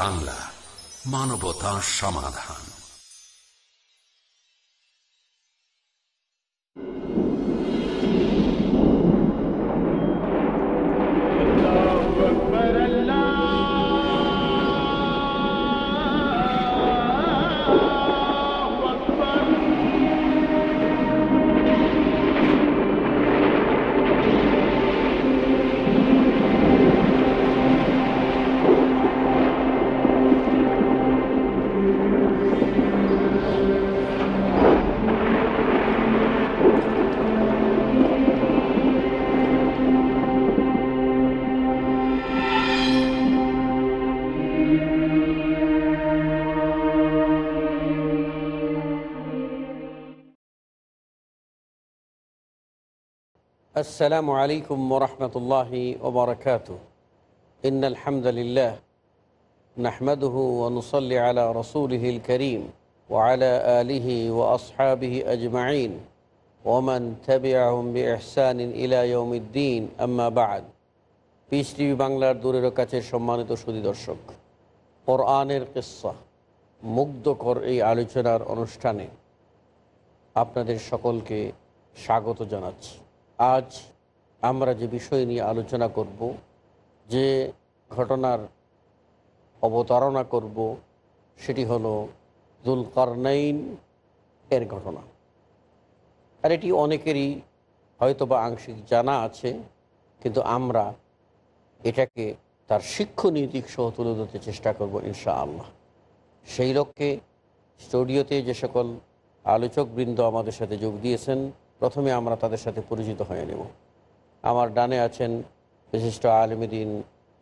বাংলা মানবতা সমাধান السلام عليكم ورحمة الله وبركاته إن الحمد لله نحمده ونصلي على رسوله الكريم وعلى آله وأصحابه أجمعين ومن تبعهم بإحسان إلى يوم الدين أما بعد piece TV বাংলার দূরের কাছে সম্মানিত সুদী দর্শক কোরআনের কিসা মুগ্ধকর এই আলোচনার অনুষ্ঠানে আপনাদের সকলকে স্বাগত জানাচ্ছি আজ আমরা যে বিষয় নিয়ে আলোচনা করব যে ঘটনার অবতারণা করব সেটি হলো দুলকারনাইন এর ঘটনা আর এটি অনেকেরই হয়তোবা আংশিক জানা আছে কিন্তু আমরা এটাকে তার শিক্ষণীয় দিক সহ তুলে ধরতে চেষ্টা করবো ইনশা আল্লাহ সেই লক্ষ্যে স্টুডিওতে যে সকল আলোচকবৃন্দ আমাদের সাথে যোগ দিয়েছেন প্রথমে আমরা তাদের সাথে পরিচিত হয়ে নেব আমার ডানে আছেন বিশিষ্ট আলমদিন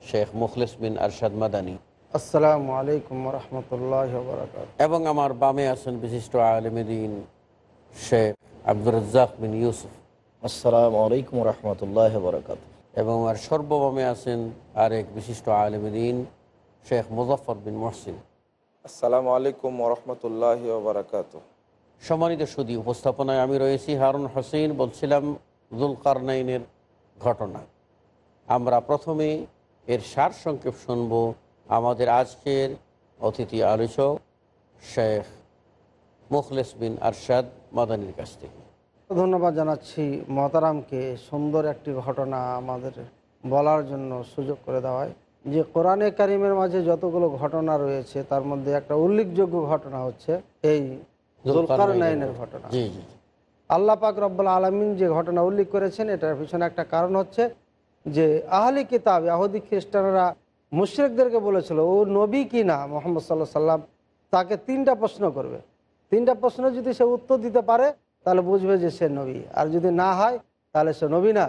শেখ মুখলেস বিন আরশাদ মাদানী আসসালামু আলাইকুম রহমতুল্লাহ এবং আমার বামে আছেন বিশিষ্ট আলমদিন শেখ আব্দুর রাজ্জাক বিন ইউসুফ আসসালামু আলাইকুম রহমতুল্লাহ বরকাত এবং আর সর্ববামে আছেন আরেক বিশিষ্ট আলমদিন শেখ মুজফর বিন মহসিন আসসালামু আলাইকুম রহমতুল্লাহ সম্মানিত সুদী উপস্থাপনায় আমি রয়েছি হারুন হোসেন বলছিলাম জুলকারনাইনের ঘটনা আমরা প্রথমে এর সার সংক্ষেপ শুনব আমাদের আজকের অতিথি আলোচক শেখ মুখলেস বিন আরশাদ মাদানির কাছ থেকে ধন্যবাদ জানাচ্ছি মতারামকে সুন্দর একটি ঘটনা আমাদের বলার জন্য সুযোগ করে দেওয়ায় যে কোরআনে কারিমের মাঝে যতগুলো ঘটনা রয়েছে তার মধ্যে একটা উল্লেখযোগ্য ঘটনা হচ্ছে এই ঘটনা পাক রব্বুল আলমিন যে ঘটনা উল্লেখ করেছেন এটার পিছনে একটা কারণ হচ্ছে যে আহলি কিতাব আহদি খ্রিস্টানরা মুশ্রিকদেরকে বলেছিল ও নবী কি না মোহাম্মদ সাল্লাহ সাল্লাম তাকে তিনটা প্রশ্ন করবে তিনটা প্রশ্ন যদি সে উত্তর দিতে পারে তাহলে বুঝবে যে সে নবী আর যদি না হয় তাহলে সে নবী না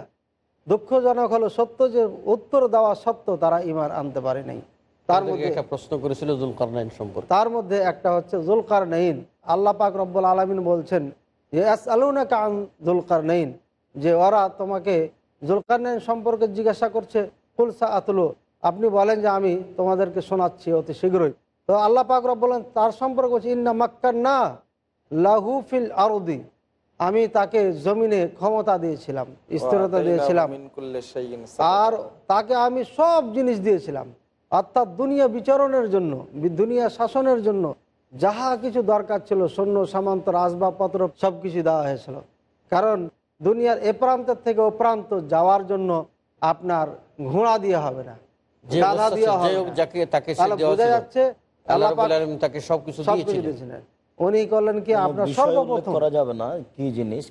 দুঃখজনক হলো সত্য যে উত্তর দেওয়া সত্ত্বেও তারা ইমার আনতে পারে নাই তার মধ্যে একটা প্রশ্ন করেছিল জুলকারনাইন সম্পর্কে তার মধ্যে একটা হচ্ছে জুলকারনাইন আল্লাহ পাক রব্বুল আলমিন বলছেন যে এস আলুনা কান জুলকারনাইন যে ওরা তোমাকে জুলকারনাইন সম্পর্কে জিজ্ঞাসা করছে কুলসা আতলো আপনি বলেন যে আমি তোমাদেরকে শোনাচ্ছি অতি শীঘ্রই তো আল্লাহ পাক বলেন তার সম্পর্কে হচ্ছে ইন্না মাক্কার না লাহু ফিল আরদি আমি তাকে জমিনে ক্ষমতা দিয়েছিলাম স্থিরতা দিয়েছিলাম আর তাকে আমি সব জিনিস দিয়েছিলাম অর্থাৎ দুনিয়া বিচরণের জন্য দুনিয়া শাসনের জন্য যাহা কিছু দরকার ছিল সৈন্য সামান্তর আসবাবপত্র সব কিছু দেওয়া হয়েছিল কারণ দুনিয়ার এ প্রান্তের থেকে ও প্রান্ত যাওয়ার জন্য আপনার ঘোড়া দিয়ে হবে না বোঝা যাচ্ছে উনি করলেন কি আপনার সর্বপ্রথম কি জিনিস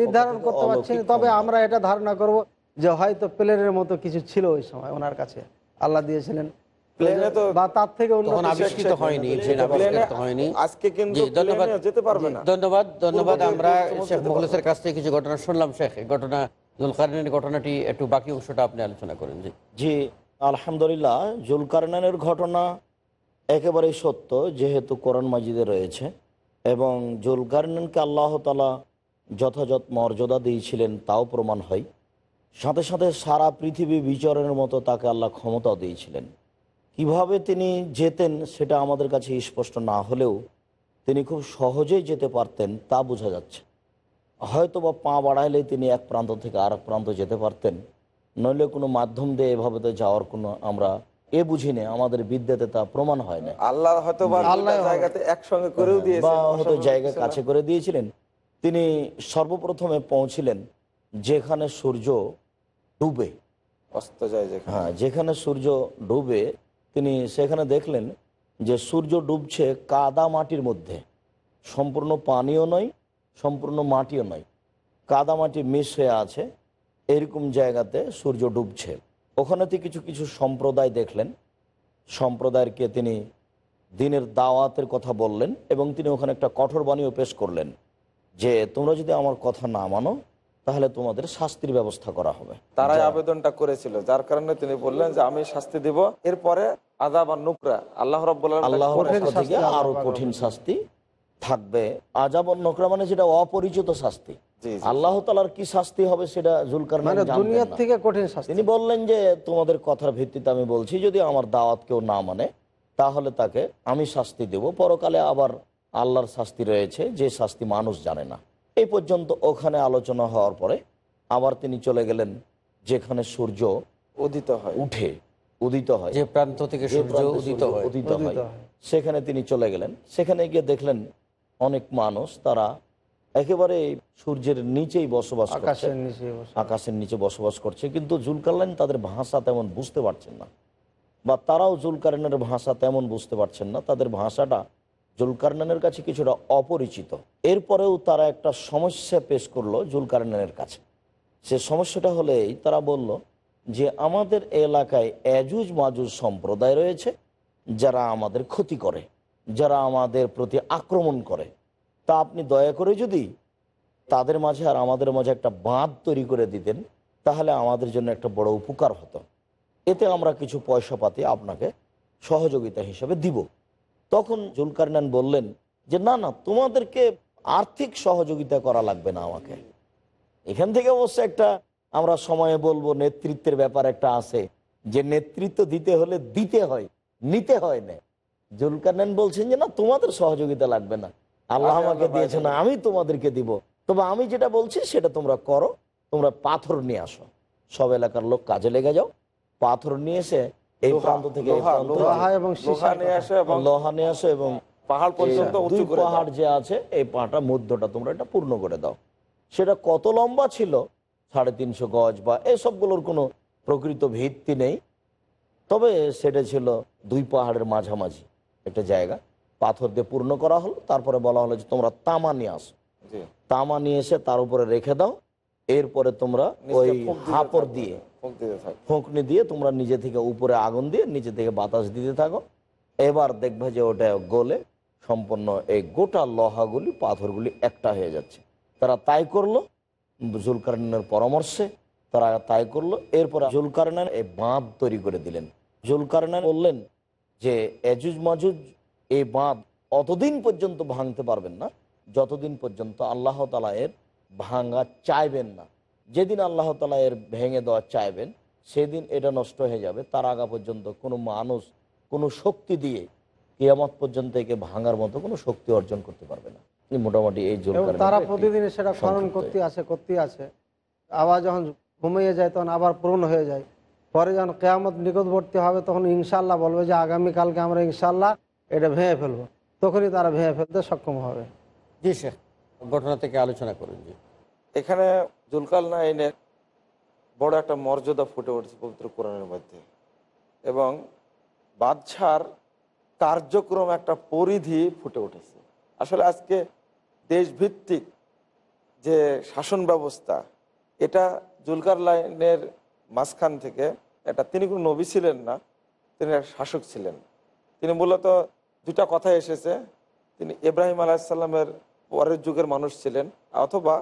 নির্ধারণ করতে তবে আমরা এটা ধারণা করব যে হয়তো প্লেনের মতো কিছু ছিল ওই সময় ওনার কাছে আল্লাহ দিয়েছিলেন প্লেনে তো বা তার থেকে হয়নি হয়নি ধন্যবাদ ধন্যবাদ আমরা ঘটনাটি একটু বাকি আপনি আলোচনা করেন আলহামদুলিল্লাহ ঘটনা একেবারেই সত্য যেহেতু কোরআন মাজিদে রয়েছে এবং জুলকার আল্লাহ যথাযথ মর্যাদা দিয়েছিলেন তাও প্রমাণ হয় সাথে সাথে সারা পৃথিবী বিচরণের মতো তাকে আল্লাহ ক্ষমতাও দিয়েছিলেন কিভাবে তিনি যেতেন সেটা আমাদের কাছে স্পষ্ট না হলেও তিনি খুব সহজেই যেতে পারতেন তা বোঝা যাচ্ছে হয়তো বা পা বাড়াইলে তিনি এক প্রান্ত থেকে আরেক প্রান্ত যেতে পারতেন নইলে কোনো মাধ্যম দিয়ে এভাবে তো যাওয়ার কোনো আমরা এ বুঝি না আমাদের বিদ্যাতে তা প্রমাণ হয় না আল্লাহ হয়তো একসঙ্গে করেও হ্যাঁ, বা হয়তো জায়গা কাছে করে দিয়েছিলেন তিনি সর্বপ্রথমে পৌঁছিলেন যেখানে সূর্য ডুবে অস্ত যায় হ্যাঁ যেখানে সূর্য ডুবে তিনি সেখানে দেখলেন যে সূর্য ডুবছে কাদা মাটির মধ্যে সম্পূর্ণ পানিও নয় সম্পূর্ণ মাটিও নয় কাদা মাটি মিস হয়ে আছে এরকম জায়গাতে সূর্য ডুবছে ওখানেতে কিছু কিছু সম্প্রদায় দেখলেন সম্প্রদায়েরকে তিনি দিনের দাওয়াতের কথা বললেন এবং তিনি ওখানে একটা কঠোর বাণীও পেশ করলেন যে তোমরা যদি আমার কথা না মানো তাহলে তোমাদের শাস্তির ব্যবস্থা করা হবে তারাই আবেদনটা করেছিল যার কারণে তিনি বললেন যে আমি শাস্তি দিব এরপরে আজাব আর নুকরা আল্লাহ আল্লাহ আরো কঠিন শাস্তি থাকবে আজাব আর নুকরা মানে সেটা অপরিচিত শাস্তি আল্লাহ তালার কি শাস্তি হবে সেটা জুলকার মানে দুনিয়ার থেকে কঠিন শাস্তি তিনি বললেন যে তোমাদের কথার ভিত্তিতে আমি বলছি যদি আমার দাওয়াত কেউ না মানে তাহলে তাকে আমি শাস্তি দেব পরকালে আবার আল্লাহর শাস্তি রয়েছে যে শাস্তি মানুষ জানে না এই পর্যন্ত ওখানে আলোচনা হওয়ার পরে আবার তিনি চলে গেলেন যেখানে সূর্য উদিত হয় উঠে উদিত হয় যে প্রান্ত থেকে সূর্য উদিত উদিত হয় সেখানে তিনি চলে গেলেন সেখানে গিয়ে দেখলেন অনেক মানুষ তারা একেবারে সূর্যের নিচেই বসবাস করছে আকাশের নিচে বসবাস করছে কিন্তু জুলকারলাইন তাদের ভাষা তেমন বুঝতে পারছেন না বা তারাও জুলকারেনের ভাষা তেমন বুঝতে পারছেন না তাদের ভাষাটা জুলকারনানের কাছে কিছুটা অপরিচিত এরপরেও তারা একটা সমস্যা পেশ করলো জুলকারনানের কাছে সে সমস্যাটা হলেই তারা বলল যে আমাদের এলাকায় এজুজ মাজুজ সম্প্রদায় রয়েছে যারা আমাদের ক্ষতি করে যারা আমাদের প্রতি আক্রমণ করে তা আপনি দয়া করে যদি তাদের মাঝে আর আমাদের মাঝে একটা বাঁধ তৈরি করে দিতেন তাহলে আমাদের জন্য একটা বড় উপকার হতো এতে আমরা কিছু পয়সা পাতি আপনাকে সহযোগিতা হিসেবে দিব তখন জুলকারনান বললেন যে না না তোমাদেরকে আর্থিক সহযোগিতা করা লাগবে না আমাকে এখান থেকে অবশ্য একটা আমরা সময়ে বলবো নেতৃত্বের ব্যাপার একটা আছে যে নেতৃত্ব দিতে হলে দিতে হয় নিতে হয় না জুলকারনান বলছেন যে না তোমাদের সহযোগিতা লাগবে না আল্লাহ আমাকে দিয়েছে না আমি তোমাদেরকে দিব তবে আমি যেটা বলছি সেটা তোমরা করো তোমরা পাথর নিয়ে আসো সব এলাকার লোক কাজে লেগে যাও পাথর নিয়ে এসে এই প্রান্ত থেকে লোহা নিয়ে আসো এবং পাহাড় পর্যন্ত পাহাড় যে আছে এই পাহাড়টা মধ্যটা তোমরা এটা পূর্ণ করে দাও সেটা কত লম্বা ছিল সাড়ে তিনশো গজ বা এসবগুলোর কোনো প্রকৃত ভিত্তি নেই তবে সেটা ছিল দুই পাহাড়ের মাঝামাঝি একটা জায়গা পাথর দিয়ে পূর্ণ করা হলো তারপরে বলা হলো যে তোমরা তামা নিয়ে আসো তামা নিয়ে এসে তার উপরে রেখে দাও এরপরে তোমরা ওই হাপড় দিয়ে ফোঁকনি দিয়ে তোমরা নিজে থেকে উপরে আগুন দিয়ে নিচে থেকে বাতাস দিতে থাকো এবার দেখবে যে ওটা গলে সম্পূর্ণ এই গোটা লহাগুলি পাথরগুলি একটা হয়ে যাচ্ছে তারা তাই করলো জুলকারনের পরামর্শে তারা তাই করলো এরপর জুলকারনার এই বাঁধ তৈরি করে দিলেন জুলকারনার বললেন যে এজুজ মাজুজ এই বাঁধ অতদিন পর্যন্ত ভাঙতে পারবেন না যতদিন পর্যন্ত আল্লাহ তালা এর ভাঙা চাইবেন না যেদিন আল্লাহ তালা এর ভেঙে দেওয়া চাইবেন সেদিন এটা নষ্ট হয়ে যাবে তার আগা পর্যন্ত কোনো মানুষ কোনো শক্তি দিয়ে কেয়ামত পর্যন্ত একে ভাঙার মতো কোনো শক্তি অর্জন করতে পারবে না মোটামুটি এই তারা প্রতিদিন সেটা স্মরণ করতে আছে করতে আছে আবার যখন ঘুমিয়ে যায় তখন আবার পূরণ হয়ে যায় পরে যখন কেয়ামত নিকটবর্তী হবে তখন ইনশাল্লাহ বলবে যে আগামীকালকে আমরা ইনশাল্লাহ এটা ভেঙে ফেলবো তখনই তারা ভেঙে ফেলতে সক্ষম হবে জি স্যার ঘটনা থেকে আলোচনা করুন জি এখানে জুলকাল নাইনের বড় একটা মর্যাদা ফুটে উঠেছে পবিত্র কোরআনের মধ্যে এবং বাদশার কার্যক্রম একটা পরিধি ফুটে উঠেছে আসলে আজকে দেশভিত্তিক যে শাসন ব্যবস্থা এটা জুলকার লাইনের মাঝখান থেকে এটা তিনি কোনো নবী ছিলেন না তিনি এক শাসক ছিলেন তিনি মূলত দুটা কথা এসেছে তিনি ইব্রাহিম আলাহিসাল্লামের পরের যুগের মানুষ ছিলেন অথবা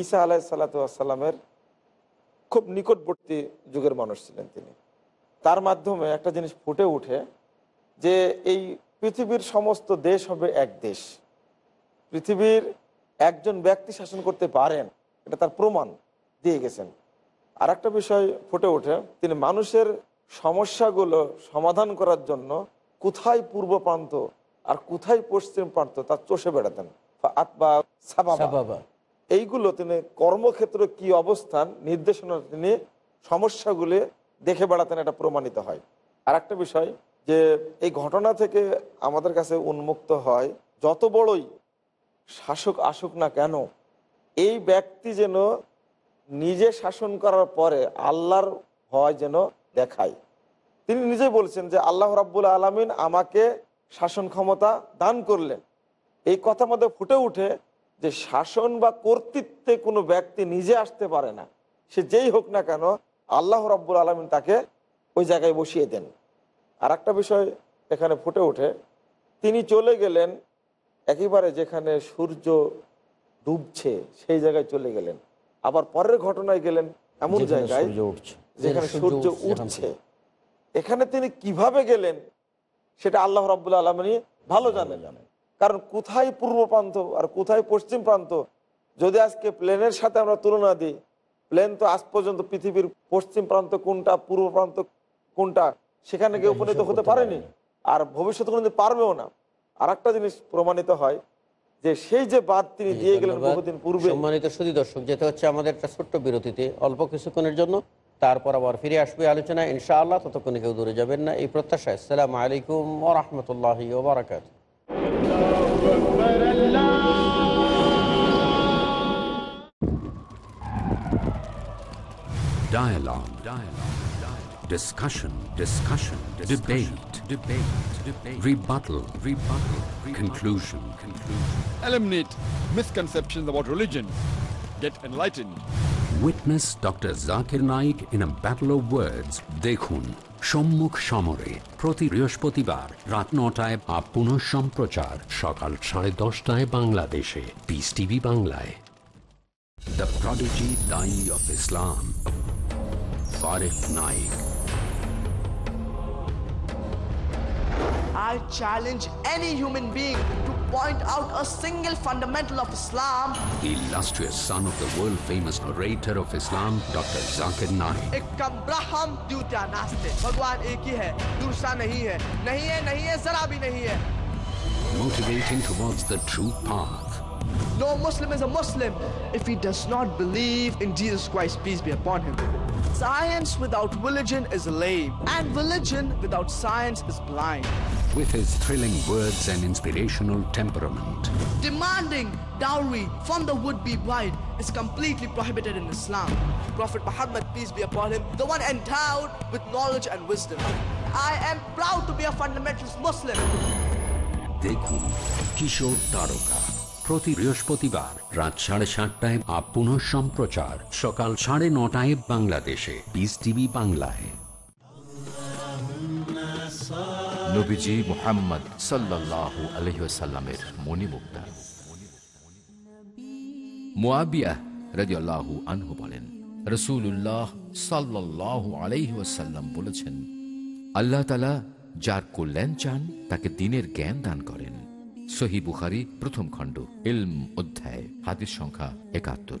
ঈসা আলাহ সাল্লাতামের খুব নিকটবর্তী যুগের মানুষ ছিলেন তিনি তার মাধ্যমে একটা জিনিস ফুটে উঠে যে এই পৃথিবীর সমস্ত দেশ হবে এক দেশ পৃথিবীর একজন ব্যক্তি শাসন করতে পারেন এটা তার প্রমাণ দিয়ে গেছেন আর একটা বিষয় ফুটে ওঠে তিনি মানুষের সমস্যাগুলো সমাধান করার জন্য কোথায় পূর্ব প্রান্ত আর কোথায় পশ্চিম প্রান্ত তার চষে বেড়াতেন আতবা সাবাবা এইগুলো তিনি কর্মক্ষেত্র কি অবস্থান নির্দেশনা তিনি সমস্যাগুলি দেখে বেড়াতেন এটা প্রমাণিত হয় আর একটা বিষয় যে এই ঘটনা থেকে আমাদের কাছে উন্মুক্ত হয় যত বড়ই শাসক আসুক না কেন এই ব্যক্তি যেন নিজে শাসন করার পরে আল্লাহর ভয় যেন দেখায় তিনি নিজেই বলছেন যে আল্লাহ রাব্বুল আলমিন আমাকে শাসন ক্ষমতা দান করলেন এই কথা মধ্যে ফুটে উঠে যে শাসন বা কর্তৃত্বে কোনো ব্যক্তি নিজে আসতে পারে না সে যেই হোক না কেন আল্লাহ রব্বুল আলমিন তাকে ওই জায়গায় বসিয়ে দেন আর একটা বিষয় এখানে ফুটে ওঠে তিনি চলে গেলেন একেবারে যেখানে সূর্য ডুবছে সেই জায়গায় চলে গেলেন আবার পরের ঘটনায় গেলেন এমন জায়গায় যেখানে সূর্য উঠছে এখানে তিনি কিভাবে গেলেন সেটা আল্লাহ রব্বুল আলমিনী ভালো জানেন জানেন কারণ কোথায় পূর্ব প্রান্ত আর কোথায় পশ্চিম প্রান্ত যদি আজকে প্লেনের সাথে আমরা তুলনা দিই প্লেন তো আজ পর্যন্ত পৃথিবীর পশ্চিম প্রান্ত কোনটা পূর্ব প্রান্ত কোনটা সেখানে গিয়ে উপনীত হতে পারেনি আর ভবিষ্যতে কোনোদিন পারবেও না আর একটা জিনিস প্রমাণিত হয় যে সেই যে বাদ তিনি দিয়ে গেলেন বহুদিন পূর্বে সম্মানিত সুদী দর্শক যেটা হচ্ছে আমাদের একটা ছোট্ট বিরতিতে অল্প কিছুক্ষণের জন্য তারপর আবার ফিরে আসবে আলোচনা ইনশাআল্লাহ ততক্ষণে কেউ দূরে যাবেন না এই প্রত্যাশায় আসসালামু আলাইকুম ওরহমতুল্লাহ ওবরাকাতু Dialogue. Dialogue. Dialogue. Discussion. Discussion. Discussion. Debate. Debate. Debate. Rebuttal. Rebuttal. Rebuttal. Conclusion. Conclusion. Eliminate misconceptions about religion. Get enlightened. Witness Dr. Zakir Naik in a battle of words. Dekhun. সম্মুখ সমরে প্রতি বৃহস্পতিবার রাত নটায় বা পুনঃ সম্প্রচার সকাল সাড়ে দশটায় বাংলাদেশে পিস টিভি বাংলায় দ্য প্রডিজি দাই অফ ইসলাম ফারেক Naik I challenge any human being to point out a single fundamental of Islam. The illustrious son of the world-famous orator of Islam, Dr. Zakir Naik. एक कब्राहम द्यूटा नास्ते भगवान एक ही है दूसरा Motivating towards the true path. No Muslim is a Muslim if he does not believe in Jesus Christ, peace be upon him. Science without religion is lame, and religion without science is blind. with his thrilling words and inspirational temperament. Demanding dowry from the would-be bride is completely prohibited in Islam. Prophet Muhammad, peace be upon him, the one endowed with knowledge and wisdom. I am proud to be a fundamentalist Muslim. দেখুন কিশোর তারকা প্রতি বৃহস্পতিবার রাত সাড়ে সাতটায় up সম্প্রচার সকাল সাড়ে নটায় বাংলাদেশে বিস টিভি বাংলায় নবীজি মোহাম্মদ সাল্লাহ আলহিসাল্লামের মণিমুক্তা মোয়াবিয়া রাজি আল্লাহু আনহু বলেন রসুল্লাহ সাল্লাহ আলহিহাসাল্লাম বলেছেন আল্লাহ তালা যার কল্যাণ চান তাকে দিনের জ্ঞান দান করেন সহি বুখারি প্রথম খণ্ড ইলম অধ্যায় হাতির সংখ্যা একাত্তর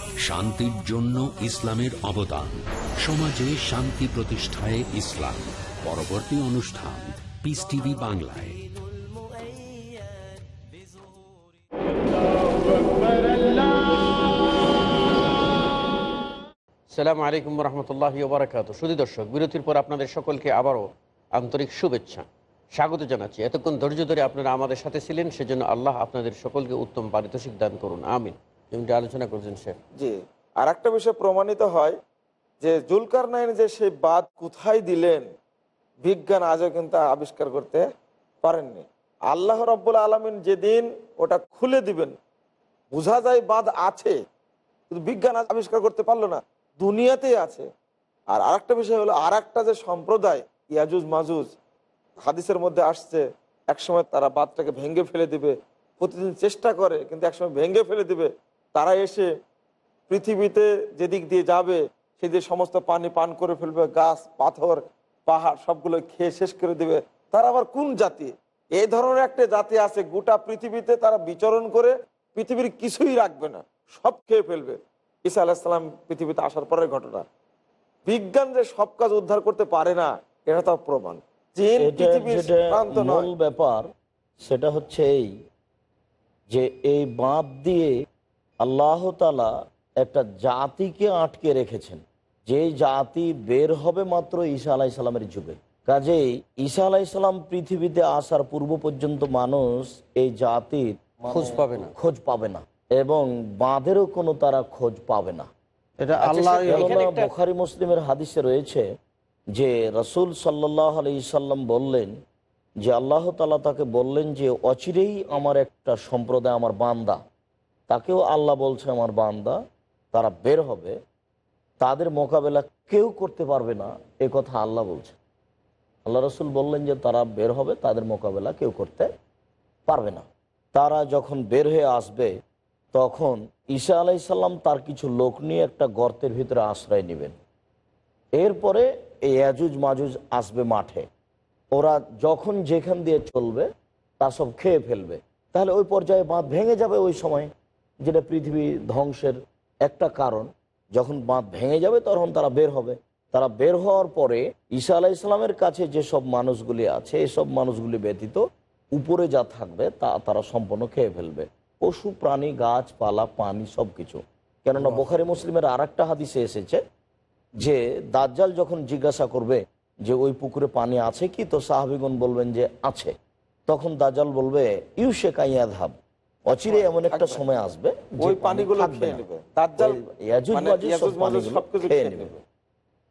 শান্তির জন্য ইসলামের অবদান সমাজে শান্তি প্রতিষ্ঠায় ইসলাম পরবর্তী অনুষ্ঠান পিস টিভি বাংলায় সালাম আলাইকুম রহমতুল্লাহ বারাকাত সুদী দর্শক বিরতির পর আপনাদের সকলকে আবারও আন্তরিক শুভেচ্ছা স্বাগত জানাচ্ছি এতক্ষণ ধৈর্য ধরে আপনারা আমাদের সাথে ছিলেন সেজন্য আল্লাহ আপনাদের সকলকে উত্তম পারিতোষিক দান করুন আমিন যেমনটি আলোচনা করছেন সে জি আর একটা বিষয় প্রমাণিত হয় যে জুলকার নাইন যে সেই বাদ কোথায় দিলেন বিজ্ঞান আজও কিন্তু আবিষ্কার করতে পারেননি আল্লাহ রব্বুল আলমিন যেদিন ওটা খুলে দিবেন বোঝা যায় বাদ আছে কিন্তু বিজ্ঞান আবিষ্কার করতে পারলো না দুনিয়াতেই আছে আর আরেকটা বিষয় হলো আর যে সম্প্রদায় ইয়াজুজ মাজুজ হাদিসের মধ্যে আসছে একসময় তারা বাদটাকে ভেঙে ফেলে দিবে প্রতিদিন চেষ্টা করে কিন্তু একসময় ভেঙে ফেলে দিবে তারা এসে পৃথিবীতে যেদিক দিয়ে যাবে সেদিকে সমস্ত পানি পান করে ফেলবে গাছ পাথর পাহাড় সবগুলো খেয়ে শেষ করে দেবে তারা আবার কোন জাতি এই ধরনের একটা জাতি আছে গোটা পৃথিবীতে তারা বিচরণ করে পৃথিবীর কিছুই রাখবে না সব খেয়ে ফেলবে ঈসা আলাহিসাল্লাম পৃথিবীতে আসার পরের ঘটনা বিজ্ঞান যে সব কাজ উদ্ধার করতে পারে না এটা তো প্রমাণ ব্যাপার সেটা হচ্ছে এই যে এই বাঁধ দিয়ে আল্লাহ তালা একটা জাতিকে আটকে রেখেছেন যে জাতি বের হবে মাত্র ঈসা আলাহি ইসলামের যুগে কাজেই ঈসা আলাহি ইসলাম পৃথিবীতে আসার পূর্ব পর্যন্ত মানুষ এই জাতির খোঁজ পাবে না খোঁজ পাবে না এবং বাঁধেরও কোনো তারা খোঁজ পাবে না এটা আচ্ছা, আল্লাহ বুখারি মুসলিমের হাদিসে রয়েছে যে রসুল সাল্লাহ আলি সাল্লাম বললেন যে আল্লাহ তালা তাকে বললেন যে অচিরেই আমার একটা সম্প্রদায় আমার বান্দা তাকেও আল্লাহ বলছে আমার বান্দা তারা বের হবে তাদের মোকাবেলা কেউ করতে পারবে না এ কথা আল্লাহ বলছে আল্লাহ রসুল বললেন যে তারা বের হবে তাদের মোকাবেলা কেউ করতে পারবে না তারা যখন বের হয়ে আসবে তখন ঈশা আলাইসাল্লাম তার কিছু লোক নিয়ে একটা গর্তের ভিতরে আশ্রয় নেবেন এরপরে এই অ্যাজুজ মাজুজ আসবে মাঠে ওরা যখন যেখান দিয়ে চলবে তা সব খেয়ে ফেলবে তাহলে ওই পর্যায়ে বাঁধ ভেঙে যাবে ওই সময় যেটা পৃথিবী ধ্বংসের একটা কারণ যখন বাঁধ ভেঙে যাবে তখন তারা বের হবে তারা বের হওয়ার পরে ঈশা আলাহ ইসলামের কাছে যেসব মানুষগুলি আছে এসব মানুষগুলি ব্যতীত উপরে যা থাকবে তা তারা সম্পন্ন খেয়ে ফেলবে পশু প্রাণী গাছপালা পানি সব কিছু কেননা বোখারি মুসলিমের আর একটা হাদিসে এসেছে যে দাজ্জাল যখন জিজ্ঞাসা করবে যে ওই পুকুরে পানি আছে কি তো সাহাবিগুন বলবেন যে আছে তখন দাজ্জাল বলবে ইউসে কাইয়া ধাব অচিরে এমন একটা সময় আসবে ওই পানিগুলো মানে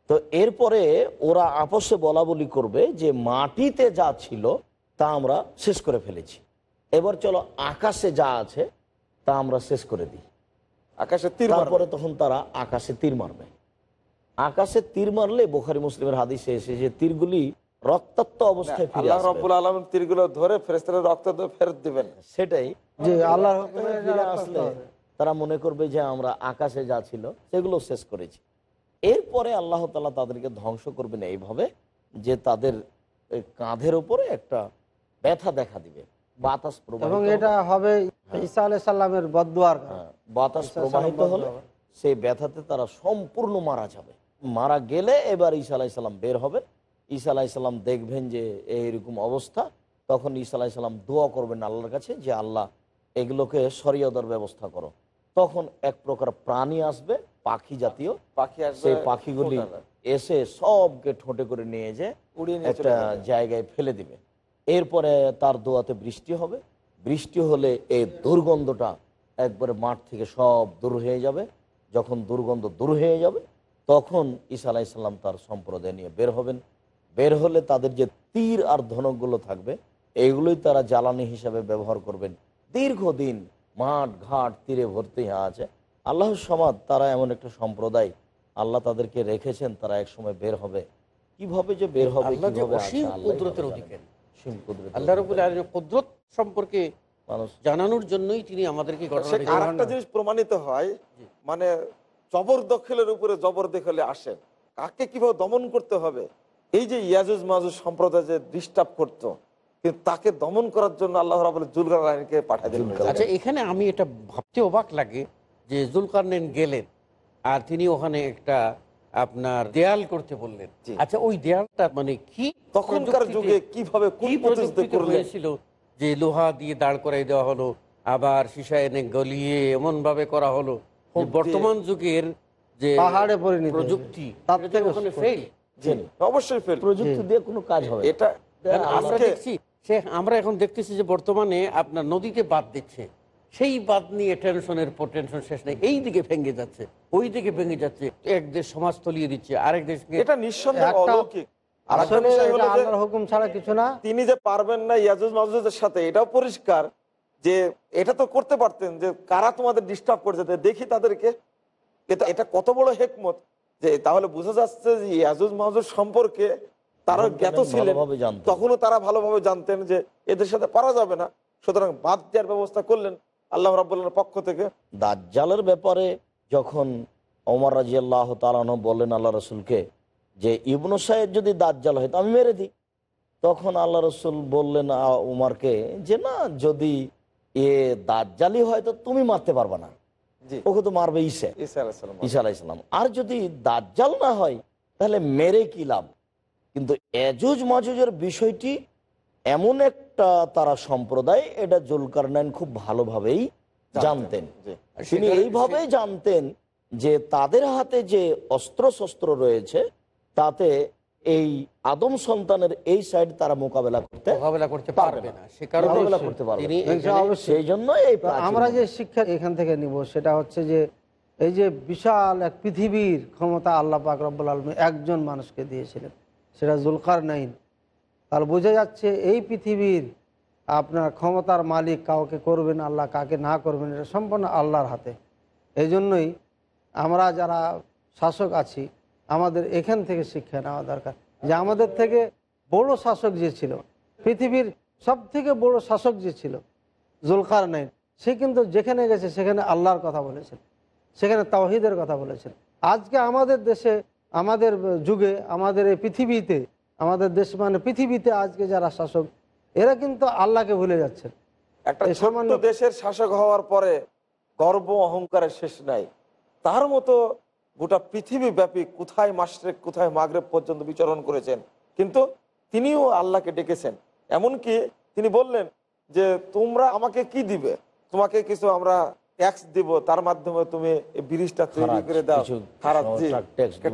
তো এরপরে ওরা আপসে বলা বলি করবে যে মাটিতে যা ছিল তা আমরা শেষ করে ফেলেছি এবার চলো আকাশে যা আছে তা আমরা শেষ করে দিই আকাশে তীর তারপরে তখন তারা আকাশে তীর মারবে আকাশে তীর মারলে বোখারি মুসলিমের হাদিসে এসে যে তীরগুলি রক্তাক্ত অবস্থায় ফিরে আল্লাহ রাব্বুল আলামিন তীরগুলো ধরে ফেরেশতারা রক্ত ফেরত দিবেন সেটাই যে আল্লাহ হুকুমে ফিরে আসলে তারা মনে করবে যে আমরা আকাশে যা ছিল সেগুলো শেষ করেছি এরপরে আল্লাহ তালা তাদেরকে ধ্বংস করবেন এইভাবে যে তাদের কাঁধের উপরে একটা ব্যথা দেখা দিবে বাতাস এবং এটা হবে ঈসা আলাই সাল্লামের বদুয়ার হ্যাঁ, বাতাস প্রবাহিত হলে সেই ব্যথাতে তারা সম্পূর্ণ মারা যাবে মারা গেলে এবার ঈসা আলাই বের হবেন ঈসা আলাহিসাল্লাম দেখবেন যে এইরকম অবস্থা তখন ঈসা আলাহিসাল্লাম দোয়া করবেন আল্লাহর কাছে যে আল্লাহ এগুলোকে সরিয়ে ব্যবস্থা করো তখন এক প্রকার প্রাণী আসবে পাখি জাতীয় পাখি সেই পাখিগুলি এসে সবকে ঠোঁটে করে নিয়ে যে একটা জায়গায় ফেলে দিবে এরপরে তার দোয়াতে বৃষ্টি হবে বৃষ্টি হলে এই দুর্গন্ধটা একবারে মাঠ থেকে সব দূর হয়ে যাবে যখন দুর্গন্ধ দূর হয়ে যাবে তখন ঈসা আলাইসাল্লাম তার সম্প্রদায় নিয়ে বের হবেন বের হলে তাদের যে তীর আর ধনকগুলো থাকবে এগুলোই তারা জ্বালানি হিসাবে ব্যবহার করবেন দীর্ঘদিন মাঠ ঘাট তীরে ভর্তি হ্যাঁ আছে আল্লাহ সমাজ তারা এমন একটা সম্প্রদায় আল্লাহ তাদেরকে রেখেছেন তারা এক সময় বের হবে কিভাবে যে বের হবে আল্লাহ রবুল সম্পর্কে জানানোর জন্যই তিনি আমাদেরকে একটা জিনিস প্রমাণিত হয় মানে জবর দখলের উপরে জবর দখলে আসেন কাকে কিভাবে দমন করতে হবে এই যে ইয়াজুজ মাজুজ সম্প্রদায় যে ডিস্টার্ব করত তাকে দমন করার জন্য আল্লাহ রাবুল জুলকার আইনকে পাঠাই দিলেন আচ্ছা এখানে আমি এটা ভাবতে অবাক লাগে যে জুলকারনেন গেলেন আর তিনি ওখানে একটা আপনার দেয়াল করতে বললেন আচ্ছা ওই দেয়ালটা মানে কি তখনকার যুগে কিভাবে ছিল যে লোহা দিয়ে দাঁড় করাই দেওয়া হলো আবার সিসা এনে গলিয়ে এমন ভাবে করা হলো বর্তমান যুগের যে পাহাড়ে প্রযুক্তি তার থেকে ওখানে ফেল অবশ্যই প্রযুক্তি দিয়ে কোনো কাজ হবে এটা আমরা দেখছি আমরা এখন দেখতেছি যে বর্তমানে আপনার বাদ দিচ্ছে সেই বাদ নিয়ে টেনশনের পর টেনশন শেষ নেই এই দিকে ভেঙে যাচ্ছে ওই দিকে ভেঙে যাচ্ছে এক দেশ সমাজ তলিয়ে দিচ্ছে আরেক দেশ এটা হুকুম ছাড়া কিছু না তিনি যে পারবেন না ইয়াজুজ মাহুজের সাথে এটাও পরিষ্কার যে এটা তো করতে পারতেন যে কারা তোমাদের ডিস্টার্ব করছে দেখি তাদেরকে এটা এটা কত বড় হেকমত যে তাহলে বোঝা যাচ্ছে যে ইয়াজুজ মাহুজ সম্পর্কে তারা জ্ঞাত ছিলেন তখনও তারা ভালোভাবে জানতেন যে এদের সাথে পারা যাবে না সুতরাং বাদ দেওয়ার ব্যবস্থা করলেন আল্লাহ রাবুল্লার পক্ষ থেকে দাজ্জালের ব্যাপারে যখন অমর রাজি আল্লাহ তালানো বললেন আল্লাহ রসুলকে যে ইবনু সাহেব যদি দাজ্জাল হয় তো আমি মেরে দিই তখন আল্লাহ রসুল বললেন উমারকে যে না যদি এ দাজ্জালি হয় তো তুমি মারতে পারবে না ওকে তো মারবে ঈশা ঈশা আলাহিসাম আর যদি দাজ্জাল না হয় তাহলে মেরে কি লাভ কিন্তু এজুজ মাজুজের বিষয়টি এমন একটা তারা সম্প্রদায় এটা জুলকারনাইন খুব ভালোভাবেই জানতেন তিনি এইভাবেই জানতেন যে তাদের হাতে যে অস্ত্র শস্ত্র রয়েছে তাতে এই আদম সন্তানের এই সাইড তারা মোকাবেলা করতে করতে পারবে না সে কারণে করতে পারবে সেই জন্য আমরা যে শিক্ষা এখান থেকে নিব সেটা হচ্ছে যে এই যে বিশাল এক পৃথিবীর ক্ষমতা আল্লাহ আকরবুল আলমী একজন মানুষকে দিয়েছিলেন সেটা জুলকার নাইন তাহলে বোঝা যাচ্ছে এই পৃথিবীর আপনার ক্ষমতার মালিক কাউকে করবেন আল্লাহ কাকে না করবেন এটা সম্পূর্ণ আল্লাহর হাতে এই জন্যই আমরা যারা শাসক আছি আমাদের এখান থেকে শিক্ষা নেওয়া দরকার যে আমাদের থেকে বড় শাসক যে ছিল পৃথিবীর সব থেকে বড় শাসক যে ছিল জুলকার নাইন সে কিন্তু যেখানে গেছে সেখানে আল্লাহর কথা বলেছেন সেখানে তাওহিদের কথা বলেছেন আজকে আমাদের দেশে আমাদের যুগে আমাদের এই পৃথিবীতে আমাদের দেশ মানে পৃথিবীতে আজকে যারা শাসক এরা কিন্তু আল্লাহকে ভুলে যাচ্ছেন একটা সামান্য দেশের শাসক হওয়ার পরে গর্ব অহংকারের শেষ নাই তার মতো গোটা পৃথিবীব্যাপী কোথায় মাস্রেক কোথায় মাগরেব পর্যন্ত বিচরণ করেছেন কিন্তু তিনিও আল্লাহকে ডেকেছেন এমনকি তিনি বললেন যে তোমরা আমাকে কি দিবে তোমাকে কিছু আমরা ট্যাক্স দিব তার মাধ্যমে তুমি এই ব্রিজটা তৈরি করে দাও খারাপ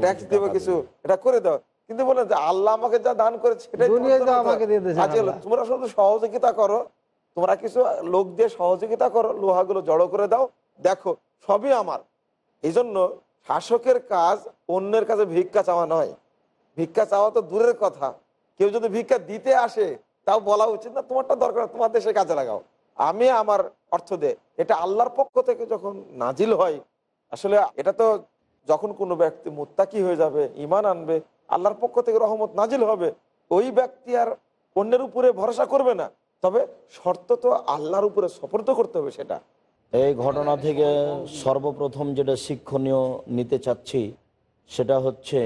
ট্যাক্স দেবে কিছু এটা করে দাও কিন্তু বললেন যে আল্লাহ আমাকে যা দান করেছে আচ্ছা, তোমরা শুধু সহযোগিতা করো তোমরা কিছু লোক দিয়ে সহযোগিতা করো লোহাগুলো জড়ো করে দাও দেখো সবই আমার এই জন্য শাসকের কাজ অন্যের কাছে ভিক্ষা চাওয়া নয় ভিক্ষা চাওয়া তো দূরের কথা কেউ যদি ভিক্ষা দিতে আসে তাও বলা উচিত না তোমারটা দরকার তোমার দেশে কাজে লাগাও আমি আমার অর্থ দে এটা আল্লাহর পক্ষ থেকে যখন নাজিল হয় আসলে এটা তো যখন কোনো ব্যক্তি মোত্তাকি হয়ে যাবে ইমান আনবে আল্লাহর পক্ষ থেকে রহমত নাজিল হবে ওই ব্যক্তি আর অন্যের উপরে ভরসা করবে না তবে শর্ত তো আল্লাহর উপরে সফর করতে হবে সেটা এই ঘটনা থেকে সর্বপ্রথম যেটা শিক্ষণীয় নিতে চাচ্ছি সেটা হচ্ছে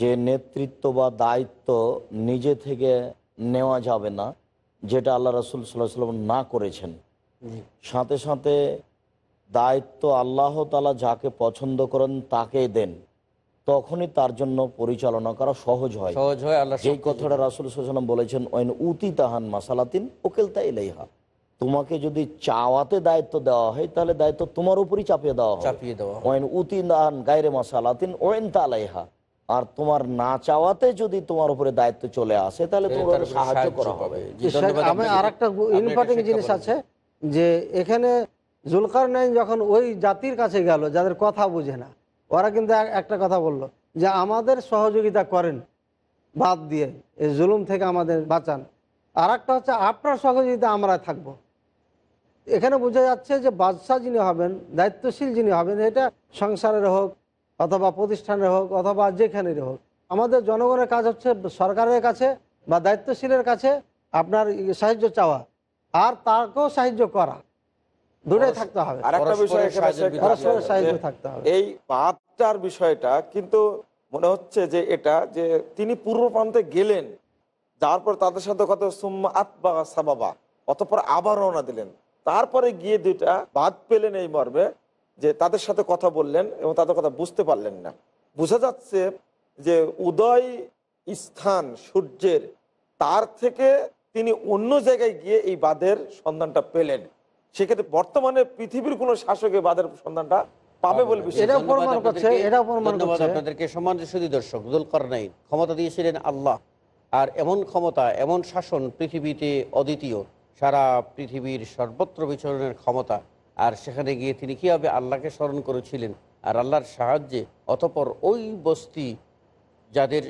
যে নেতৃত্ব বা দায়িত্ব নিজে থেকে নেওয়া যাবে না যেটা আল্লাহ রসুল সাল্লাহ সাল্লাম না করেছেন সাথে সাথে দায়িত্ব আল্লাহ তালা যাকে পছন্দ করেন তাকে দেন তখনই তার জন্য পরিচালনা করা সহজ হয় সহজ হয় আল্লাহ সেই কথাটা রাসুল সাল্লাম বলেছেন ওইন উতি তাহান মাসালাতিন ওকেলতা ইলাইহা তোমাকে যদি চাওয়াতে দায়িত্ব দেওয়া হয় তাহলে দায়িত্ব তোমার উপরই চাপিয়ে দেওয়া হয় চাপিয়ে দেওয়া ওয়েন তালাইহা আর তোমার না চাওয়াতে যদি তোমার উপরে দায়িত্ব চলে আসে তাহলে তোমার সাহায্য করা হবে আমি আর একটা ইম্পর্টেন্ট জিনিস আছে যে এখানে জুলকার নাইন যখন ওই জাতির কাছে গেল যাদের কথা বুঝে না ওরা কিন্তু একটা কথা বলল যে আমাদের সহযোগিতা করেন বাদ দিয়ে এই জুলুম থেকে আমাদের বাঁচান আর একটা হচ্ছে আপনার সহযোগিতা আমরা থাকবো এখানে বোঝা যাচ্ছে যে বাদশাহ যিনি হবেন দায়িত্বশীল যিনি হবেন এটা সংসারের হোক অথবা প্রতিষ্ঠানের হোক অথবা যেখানের হোক আমাদের জনগণের কাজ হচ্ছে সরকারের কাছে বা দায়িত্বশীলের কাছে আপনার সাহায্য চাওয়া আর তাকেও সাহায্য করা দূরে থাকতে হবে সাহায্য থাকতে হবে এই পাপটার বিষয়টা কিন্তু মনে হচ্ছে যে এটা যে তিনি পূর্ব প্রান্তে গেলেন যার পর তাদের সাথে কত সুম্মা বা সাবাবা অতপর আবার রওনা দিলেন তারপরে গিয়ে দুইটা বাদ পেলেন এই মর্মে যে তাদের সাথে কথা বললেন এবং তাদের কথা বুঝতে পারলেন না বোঝা যাচ্ছে যে উদয় স্থান সূর্যের তার থেকে তিনি অন্য জায়গায় গিয়ে এই বাদের সন্ধানটা পেলেন সেক্ষেত্রে বর্তমানে পৃথিবীর কোনো এই বাঁধের সন্ধানটা পাবে বলে আপনাদেরকে সম্মানিত সুদী দর্শক ক্ষমতা দিয়েছিলেন আল্লাহ আর এমন ক্ষমতা এমন শাসন পৃথিবীতে অদ্বিতীয় সারা পৃথিবীর সর্বত্র বিচরণের ক্ষমতা আর সেখানে গিয়ে তিনি কীভাবে আল্লাহকে স্মরণ করেছিলেন আর আল্লাহর সাহায্যে অতপর ওই বস্তি যাদের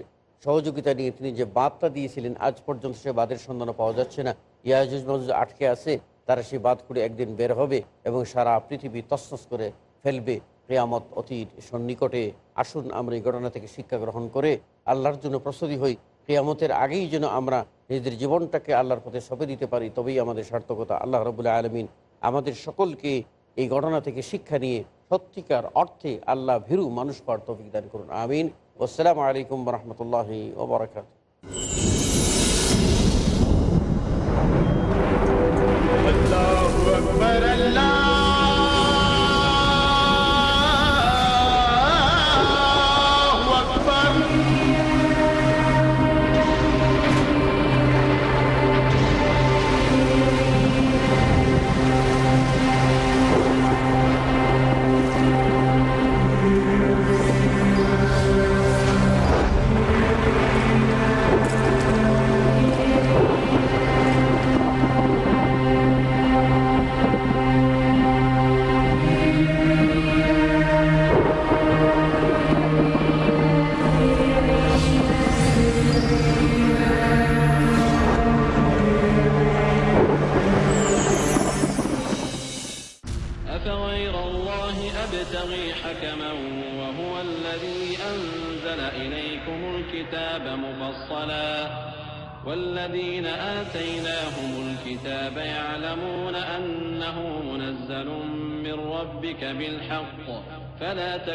সহযোগিতা নিয়ে তিনি যে বাঁধটা দিয়েছিলেন আজ পর্যন্ত সে বাঁধের সন্ধান পাওয়া যাচ্ছে না ইয়াজুজ মজুজ আটকে আছে তারা সেই বাঁধ করে একদিন বের হবে এবং সারা পৃথিবী তসনস করে ফেলবে কেয়ামত অতীত সন্নিকটে আসুন আমরা এই ঘটনা থেকে শিক্ষা গ্রহণ করে আল্লাহর জন্য প্রস্তুতি হই কেয়ামতের আগেই যেন আমরা নিজেদের জীবনটাকে আল্লাহর পথে সঁপে দিতে পারি তবেই আমাদের সার্থকতা আল্লাহ রবুল্লা আলমিন আমাদের সকলকে এই ঘটনা থেকে শিক্ষা নিয়ে সত্যিকার অর্থে আল্লাহ ভীরু মানুষ পার তফিক দান করুন আমিন আসসালামু আলাইকুম রহমতুল্লাহ ওবরাকাতু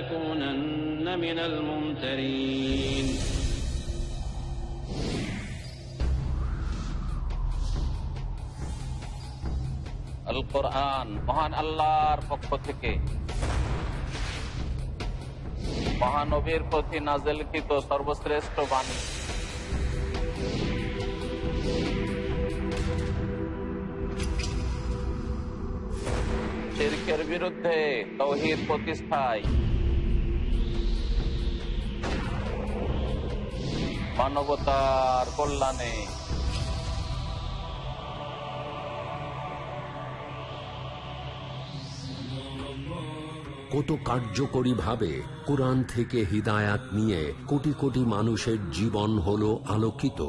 لتكونن من الممترين মহান আল্লাহর পক্ষ থেকে মহানবীর প্রতি নাজেলকৃত সর্বশ্রেষ্ঠ বাণী শিরকের বিরুদ্ধে তৌহিদ প্রতিষ্ঠায় মানবতার কল্যাণে কত কার্যকরী ভাবে কোরআন থেকে হিদায়াত নিয়ে কোটি কোটি মানুষের জীবন হল আলোকিত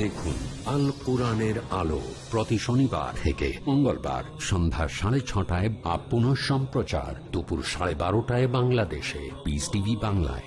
দেখুন আল কোরআনের আলো প্রতি শনিবার থেকে মঙ্গলবার সন্ধ্যা সাড়ে ছটায় বা পুনঃ সম্প্রচার দুপুর সাড়ে বারোটায় বাংলাদেশে পিস টিভি বাংলায়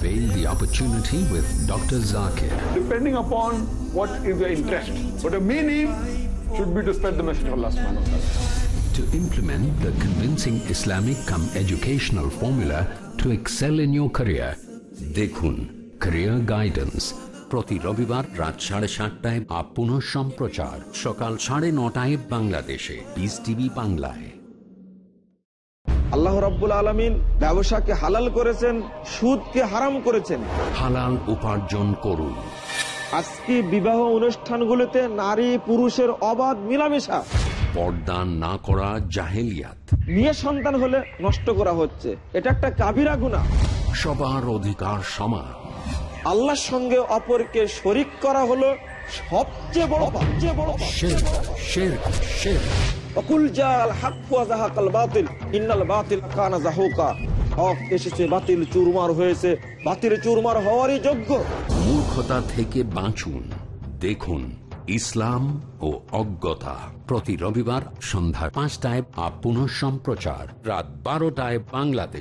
Avail the opportunity with Dr. Zakir. Depending upon what is your interest. But the main aim should be to spread the message of Allah subhanahu wa ta'ala. To implement the convincing Islamic come educational formula to excel in your career, Dekhun career guidance প্রতি রবিবার রাত সাড়ে সাতটায় up সম্প্রচার সকাল সাড়ে নটায় বাংলাদেশে বিস টিভি বাংলায় আল্লাহ রব্বুল আলমিন ব্যবসাকে হালাল করেছেন সুদকে হারাম করেছেন হালাল উপার্জন করুন আজকে বিবাহ অনুষ্ঠানগুলোতে নারী পুরুষের অবাধ মিলামেশা পর্দা না করা জাহেলিয়াত নিয়ে সন্তান হলে নষ্ট করা হচ্ছে এটা একটা কাবিরা গুণা সবার অধিকার সমান আল্লাহর সঙ্গে অপরকে শরিক করা হলো সবচেয়ে বড় সবচেয়ে বড় শের শের শের অকুল জাল হাকুয়া জাহাকাল বাতিল ইন্নাল বাতিল কানা জাহুকা হক এসেছে বাতিল চুরমার হয়েছে বাতিল চুরমার হওয়ারই যোগ্য মূর্খতা থেকে বাঁচুন দেখুন ইসলাম ও অজ্ঞতা প্রতি রবিবার সন্ধ্যায় পাঁচটায় আপ পুনঃ সম্প্রচার রাত বারোটায় বাংলাদেশ